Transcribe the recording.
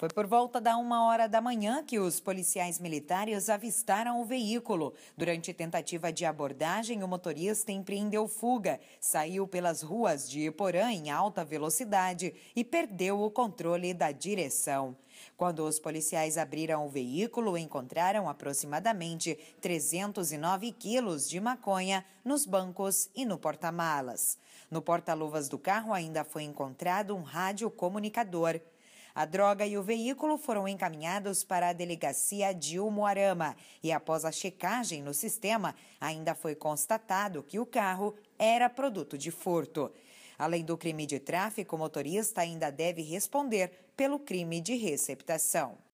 Foi por volta da uma hora da manhã que os policiais militares avistaram o veículo. Durante tentativa de abordagem, o motorista empreendeu fuga, saiu pelas ruas de Iporã em alta velocidade e perdeu o controle da direção. Quando os policiais abriram o veículo, encontraram aproximadamente 309 quilos de maconha nos bancos e no porta-malas. No porta-luvas do carro ainda foi encontrado um rádio comunicador. A droga e o veículo foram encaminhados para a delegacia de Umuarama e, após a checagem no sistema, ainda foi constatado que o carro era produto de furto. Além do crime de tráfico, o motorista ainda deve responder pelo crime de receptação.